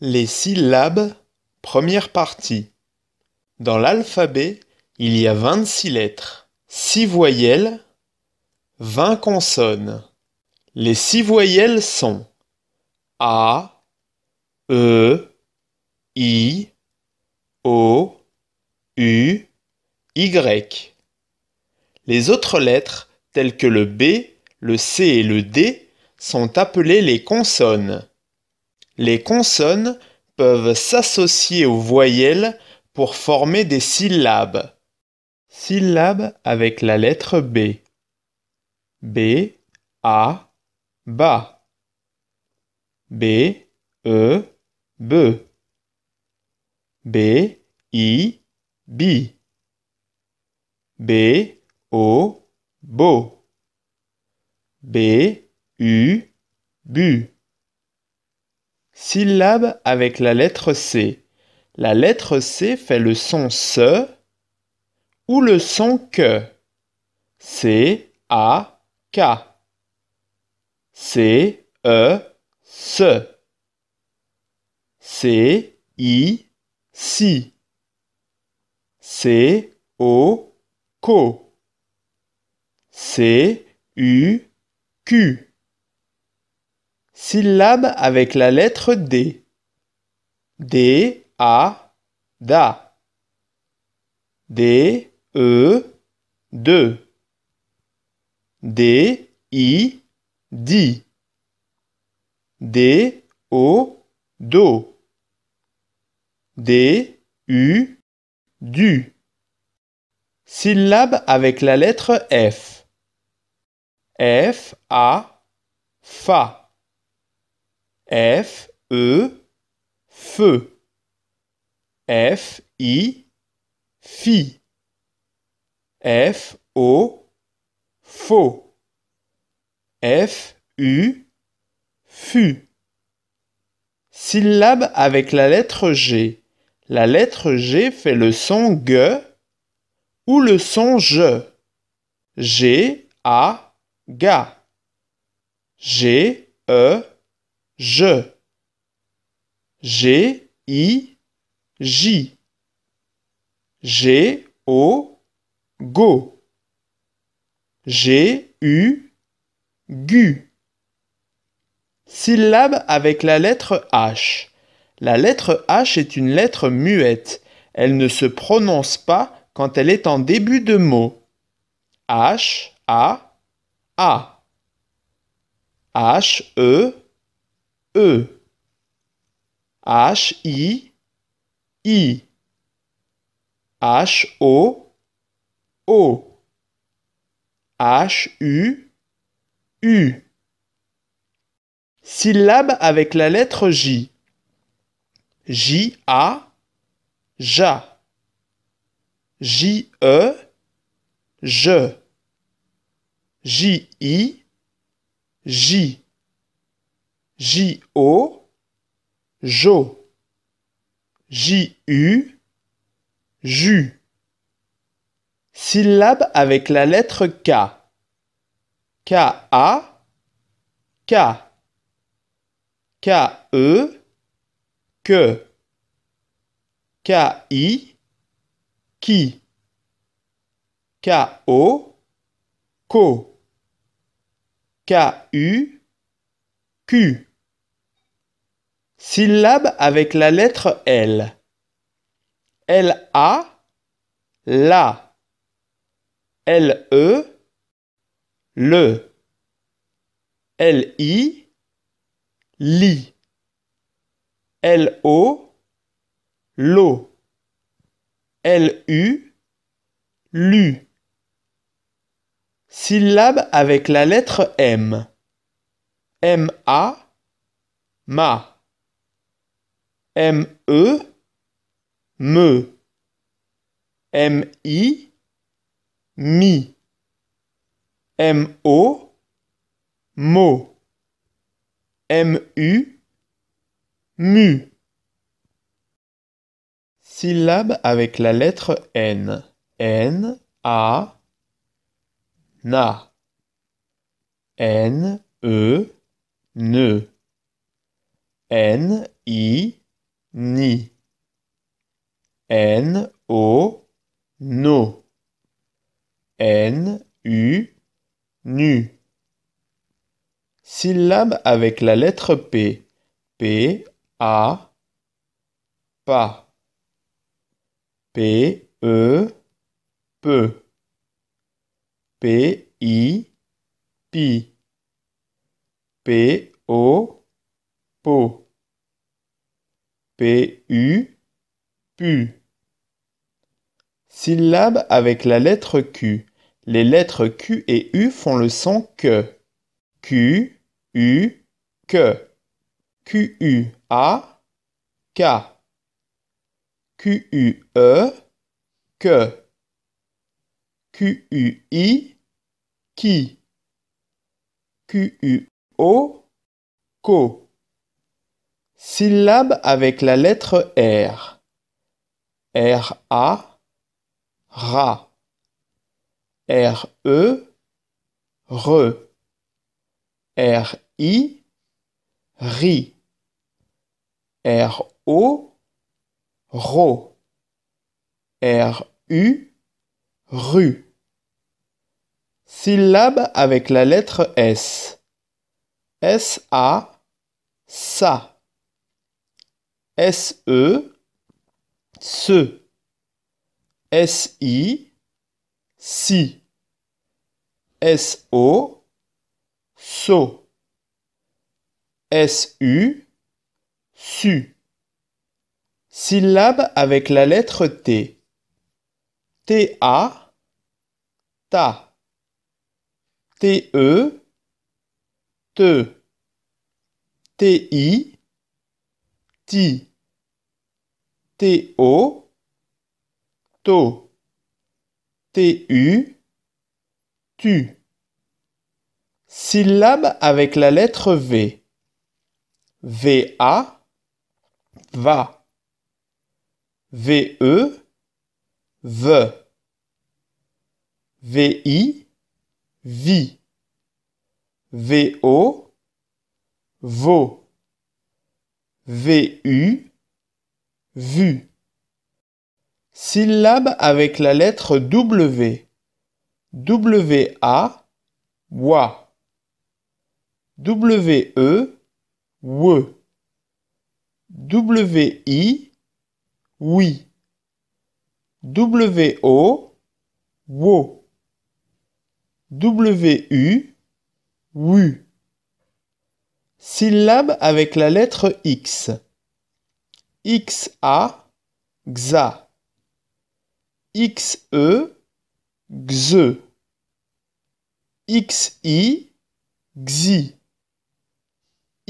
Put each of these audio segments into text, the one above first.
Les syllabes, première partie. Dans l'alphabet, il y a 26 lettres, 6 voyelles, 20 consonnes. Les 6 voyelles sont A, E, I, O, U, Y. Les autres lettres, telles que le B, le C et le D, sont appelées les consonnes. Les consonnes peuvent s'associer aux voyelles pour former des syllabes. Syllabes avec la lettre B. B, A, ba. B, E, be. B, I, bi. B, O, bo. B, U, bu. Syllabe avec la lettre C. La lettre C fait le son ce ou le son que. C, A, K. C, E, se. C, I, si. C, O, co. C, U, Q. Syllabe avec la lettre D. D, A, DA. D, E, DE. D, I, DI. D, O, DO. D, U, DU. Syllabe avec la lettre F. F, A, FA. F, E, feu. F, I, fi. F, O, faux. F, U, fu. Syllabe avec la lettre G. La lettre G fait le son G ou le son je. G, A, ga. G, E, je, G i, j, G, o, go, G, u, gu. Syllabe avec la lettre H. La lettre H est une lettre muette. Elle ne se prononce pas quand elle est en début de mot. H, A, A. H, E, E. H, I, I. H, O, O. H, U, U. Syllabe avec la lettre J. J, A, JA. J, E, JE. J, I, J. J-O, Jo. J-U, Ju. Syllabe avec la lettre K. K-A, K. K-E, Que. K-I, Qui. K-O, K-O, K-U, Q. Syllabe avec la lettre L. L-A, la. L-E, le. L-I, li. L-O, lo. L-U, lu. Syllabe avec la lettre M. M-A, ma. M-E, me, M-I, mi, M-O, mo, M-U, mu. Syllabe avec la lettre N. N, A, na. N, E, ne. N, I, ni. N O no. N U nu. Syllabe avec la lettre P. P A pa, P E peu. P I pi. P O po. P-U, PU. Syllabe avec la lettre Q. Les lettres Q et U font le son que. Q, U, que. Q, U, A, K. Q, U, E, que. Q, U, I, qui. Q, U, O, co. Syllabe avec la lettre R. R-A, Ra. E, R-E, Re. R-I, Ri. R-O, Ro. R-U, Ru. Syllabe avec la lettre S. S-A, Sa. SE, SE, SI, SI, SO, SO, SU, SU. Syllabe avec la lettre T. TA, TA. TE, TE. TI, ti, to, TO, tu, tu. Syllabe avec la lettre V. v Va, va. Ve, VE, Vi, VI, vo. VU, vu. Syllabe avec la lettre W. WA, wa. E, WE, we. WI, oui. WO, wo. WU, wu. Syllabe avec la lettre X. XA, XA. XE, XE. XI, XI.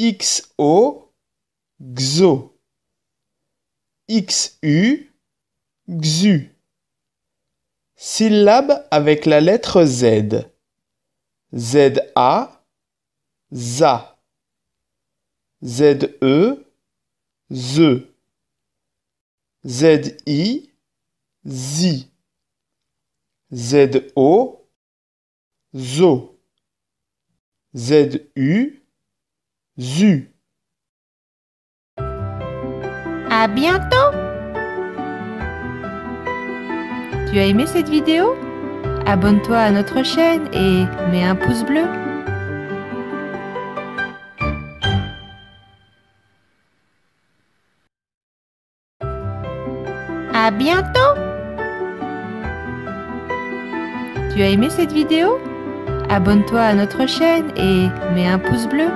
XO, XO. XU, XU. Syllabe avec la lettre Z. ZA, ZA. Z-E, ZE. Z-I, ZI. Z-O, ZO. Z-U, ZU. À bientôt! Tu as aimé cette vidéo Abonne-toi à notre chaîne et mets un pouce bleu. À bientôt Tu as aimé cette vidéo Abonne-toi à notre chaîne et mets un pouce bleu